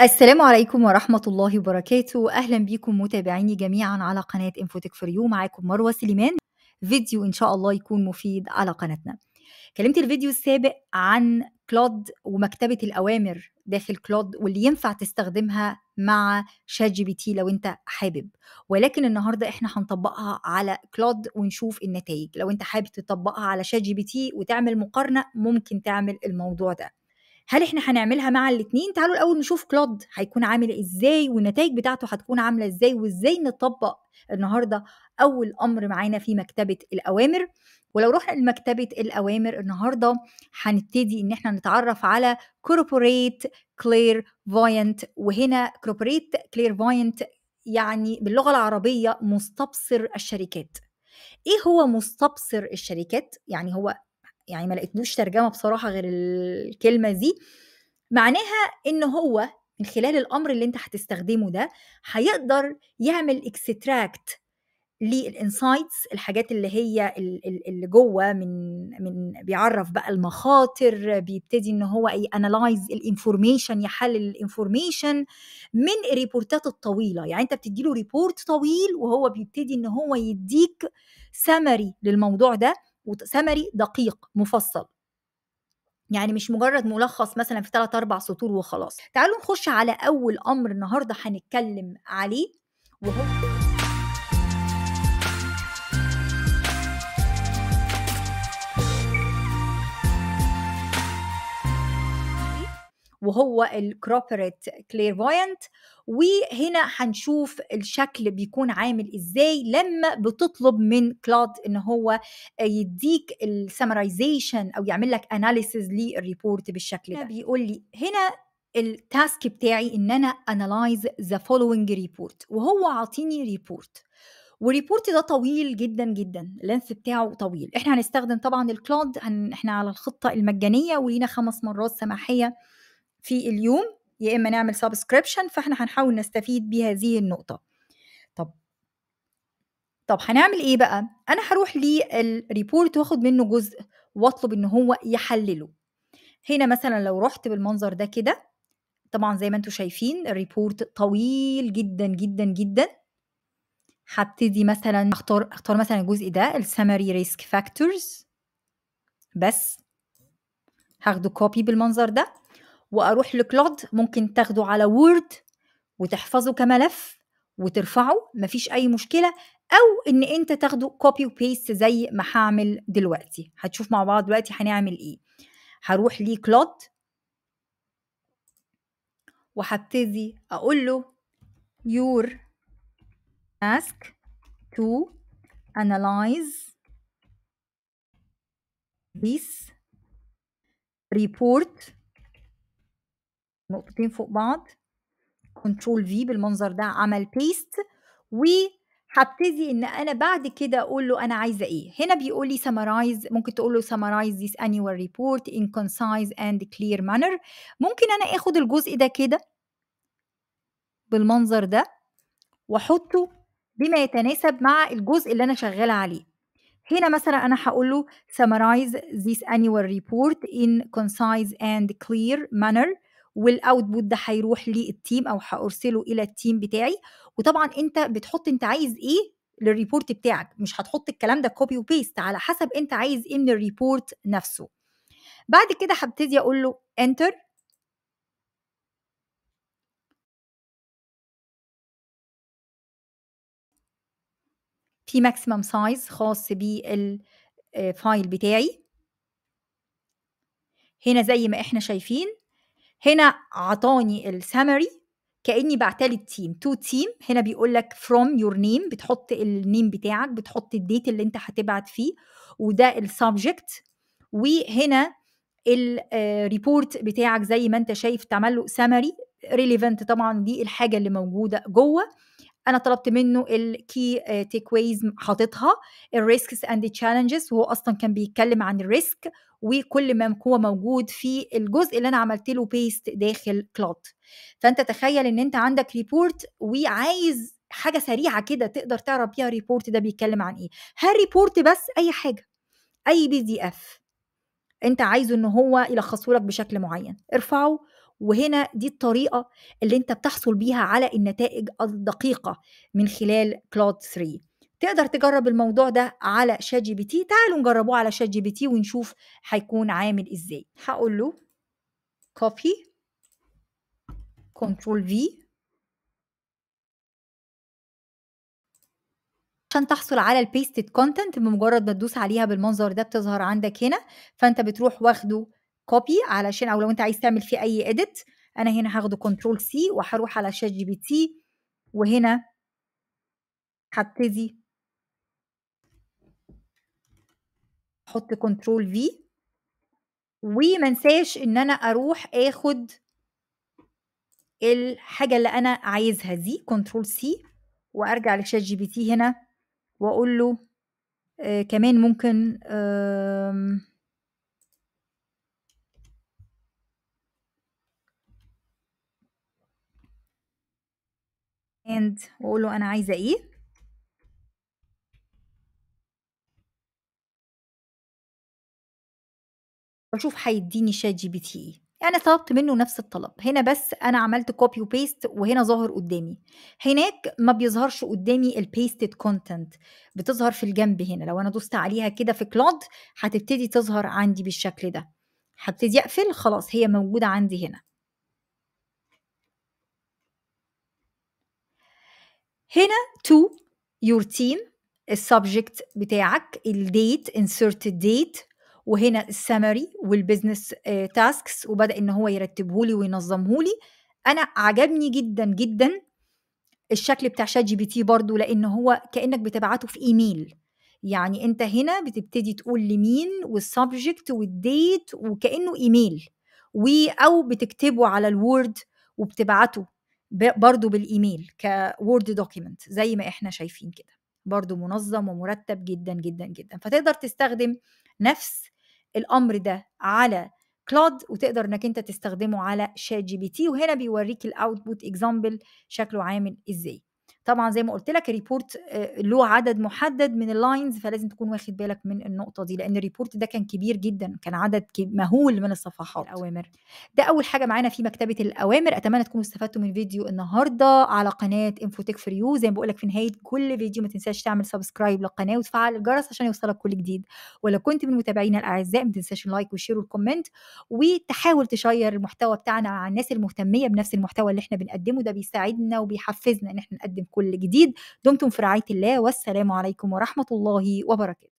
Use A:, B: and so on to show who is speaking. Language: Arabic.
A: السلام عليكم ورحمة الله وبركاته أهلا بيكم متابعيني جميعا على قناة انفوتك فور يو معاكم مروة سليمان فيديو إن شاء الله يكون مفيد على قناتنا كلمت الفيديو السابق عن كلود ومكتبة الأوامر داخل كلود واللي ينفع تستخدمها مع شات جي بي تي لو انت حابب ولكن النهارده احنا هنطبقها على كلود ونشوف النتائج لو انت حابب تطبقها على شات جي بي تي وتعمل مقارنه ممكن تعمل الموضوع ده هل احنا هنعملها مع الاثنين تعالوا الاول نشوف كلود هيكون عامل ازاي والنتائج بتاعته هتكون عامله ازاي وازاي نطبق النهارده اول امر معانا في مكتبه الاوامر ولو رحنا لمكتبه الاوامر النهارده هنبتدي ان احنا نتعرف على كوربوريت كلير فاينت وهنا كوربوريت كلير فاينت يعني باللغه العربيه مستبصر الشركات ايه هو مستبصر الشركات يعني هو يعني ما لقيتلوش ترجمه بصراحه غير الكلمه دي معناها ان هو من خلال الامر اللي انت هتستخدمه ده هيقدر يعمل اكستراكت للانسايتس الحاجات اللي هي اللي جوه من من بيعرف بقى المخاطر بيبتدي ان هو اي انالايز الانفورميشن يحلل الانفورميشن من الريبورتات الطويله يعني انت بتدي له ريبورت طويل وهو بيبتدي ان هو يديك سمري للموضوع ده وسمري دقيق مفصل يعني مش مجرد ملخص مثلا في 3 اربع سطور وخلاص تعالوا نخش على اول امر النهارده هنتكلم عليه وهو وهو الكروبريت كليرفوينت وهنا هنشوف الشكل بيكون عامل ازاي لما بتطلب من كلاد ان هو يديك السمرايزيشن او يعمل لك اناليسز للريبورت بالشكل ده بيقول لي هنا التاسك بتاعي ان انا انالايز ذا فولوينج ريبورت وهو عاطيني ريبورت والريبورت ده طويل جدا جدا اللينث بتاعه طويل احنا هنستخدم طبعا الكلاود احنا على الخطه المجانيه ولينا خمس مرات سماحيه في اليوم يا اما نعمل سبسكريبشن فاحنا هنحاول نستفيد بهذه النقطه طب طب هنعمل ايه بقى انا هروح للريبورت واخد منه جزء واطلب ان هو يحلله هنا مثلا لو رحت بالمنظر ده كده طبعا زي ما انتم شايفين الريبورت طويل جدا جدا جدا هبتدي مثلا اختار اختار مثلا الجزء ده السمري ريسك فاكتورز بس هاخده كوبي بالمنظر ده واروح لكلود ممكن تاخده على وورد وتحفظه كملف وترفعه مفيش اي مشكله او ان انت تاخده كوبي وبيست زي ما هعمل دلوقتي هتشوف مع بعض دلوقتي هنعمل ايه هروح لي كلود وهبتدي اقول له your task to analyze this report نقطتين فوق بعض كنترول في بالمنظر ده عمل بيست وهبتدي ان انا بعد كده اقول له انا عايزه ايه هنا بيقول لي سمرايز ممكن تقول له سمرايز ذيس انيوال ريبورت ان كونسايز اند كلير مانر ممكن انا اخد الجزء ده كده بالمنظر ده واحطه بما يتناسب مع الجزء اللي انا شغاله عليه هنا مثلا انا هقول له summarize this annual report in concise and clear manner والاوتبوت ده هيروح للتيم او هارسله الى التيم بتاعي وطبعا انت بتحط انت عايز ايه للريبورت بتاعك مش هتحط الكلام ده كوبي وبيست على حسب انت عايز ايه من الريبورت نفسه بعد كده هبتدي اقول له انتر في ماكسيمم سايز خاص بالفايل آه، بتاعي هنا زي ما احنا شايفين هنا عطاني السامري كاني بعتلي التيم تو تيم هنا بيقول لك فروم يور نيم بتحط النيم بتاعك بتحط الديت اللي انت هتبعت فيه وده السبجكت وهنا الريبورت آه، بتاعك زي ما انت شايف تعمل له سامري ريليفنت طبعا دي الحاجه اللي موجوده جوه انا طلبت منه الكي تيك ويز حاططها الريسكس اند تشالنجز وهو اصلا كان بيتكلم عن الريسك وكل ما هو موجود في الجزء اللي انا عملت له بيست داخل كلاد فانت تخيل ان انت عندك ريبورت وعايز حاجه سريعه كده تقدر تعرف بيها الريبورت ده بيتكلم عن ايه هل ريبورت بس اي حاجه اي بي دي اف انت عايزه ان هو يلخصه لك بشكل معين ارفعه وهنا دي الطريقه اللي انت بتحصل بيها على النتائج الدقيقه من خلال كلود 3 تقدر تجرب الموضوع ده على شات جي بي تي تعالوا نجربوه على شات جي بي تي ونشوف هيكون عامل ازاي هقول له كوبي كنترول في عشان تحصل على البيستد كونتنت بمجرد ما تدوس عليها بالمنظر ده بتظهر عندك هنا فانت بتروح واخده كوبي علشان او لو انت عايز تعمل فيه اي اديت انا هنا هاخده كنترول سي وهروح على شات جي بي تي وهنا هبتدي احط كنترول في ومنساش ان انا اروح اخد الحاجه اللي انا عايزها دي كنترول سي وارجع لشات جي بي تي هنا واقول له آه كمان ممكن آه and واقول له انا عايزه ايه واشوف هيديني شات جي بي تي ايه انا طلبت منه نفس الطلب هنا بس انا عملت كوبي وبيست وهنا ظاهر قدامي هناك ما بيظهرش قدامي البيستد كونتنت بتظهر في الجنب هنا لو انا دوست عليها كده في كلود هتبتدي تظهر عندي بالشكل ده هبتدي اقفل خلاص هي موجوده عندي هنا هنا تو يور تيم السبجكت بتاعك الديت inserted date وهنا السمري والبزنس تاسكس وبدا ان هو يرتبه لي وينظمه لي انا عجبني جدا جدا الشكل بتاع شات جي بي تي برضه لان هو كانك بتبعته في ايميل يعني انت هنا بتبتدي تقول لمين والسبجكت والديت وكانه ايميل و او بتكتبه على الوورد وبتبعته برضه بالايميل كوورد دوكيمنت زي ما احنا شايفين كده برضه منظم ومرتب جدا جدا جدا فتقدر تستخدم نفس الامر ده على كلاود وتقدر انك انت تستخدمه على شات جي بي تي وهنا بيوريك الاوتبوت اكزامبل شكله عامل ازاي طبعا زي ما قلت لك الريبورت آه، له عدد محدد من اللاينز فلازم تكون واخد بالك من النقطه دي لان الريبورت ده كان كبير جدا كان عدد مهول من الصفحات الاوامر ده اول حاجه معانا في مكتبه الاوامر اتمنى تكونوا استفدتوا من فيديو النهارده على قناه انفوتك فور يو زي ما بقول لك في نهايه كل فيديو ما تنساش تعمل سبسكرايب للقناه وتفعل الجرس عشان يوصلك كل جديد ولو كنت من متابعينا الاعزاء ما تنساش اللايك والشير والكومنت وتحاول تشير المحتوى بتاعنا مع الناس المهتميه بنفس المحتوى اللي احنا بنقدمه ده بيساعدنا وبيحفزنا ان احنا نقدم كل جديد دمتم في رعاية الله والسلام عليكم ورحمة الله وبركاته